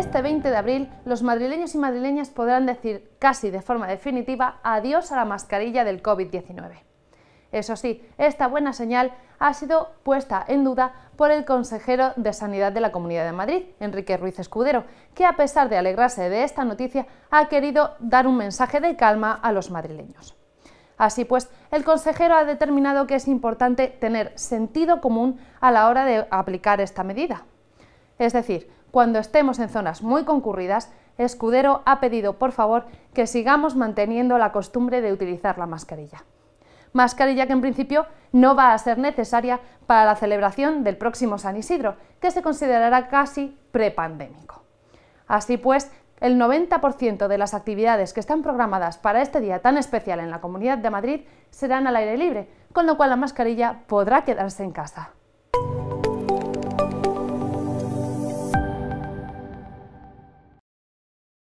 Este 20 de abril, los madrileños y madrileñas podrán decir casi de forma definitiva adiós a la mascarilla del COVID-19. Eso sí, esta buena señal ha sido puesta en duda por el consejero de Sanidad de la Comunidad de Madrid, Enrique Ruiz Escudero, que a pesar de alegrarse de esta noticia, ha querido dar un mensaje de calma a los madrileños. Así pues, el consejero ha determinado que es importante tener sentido común a la hora de aplicar esta medida. Es decir, cuando estemos en zonas muy concurridas, Escudero ha pedido, por favor, que sigamos manteniendo la costumbre de utilizar la mascarilla. Mascarilla que en principio no va a ser necesaria para la celebración del próximo San Isidro, que se considerará casi prepandémico. Así pues, el 90% de las actividades que están programadas para este día tan especial en la Comunidad de Madrid serán al aire libre, con lo cual la mascarilla podrá quedarse en casa.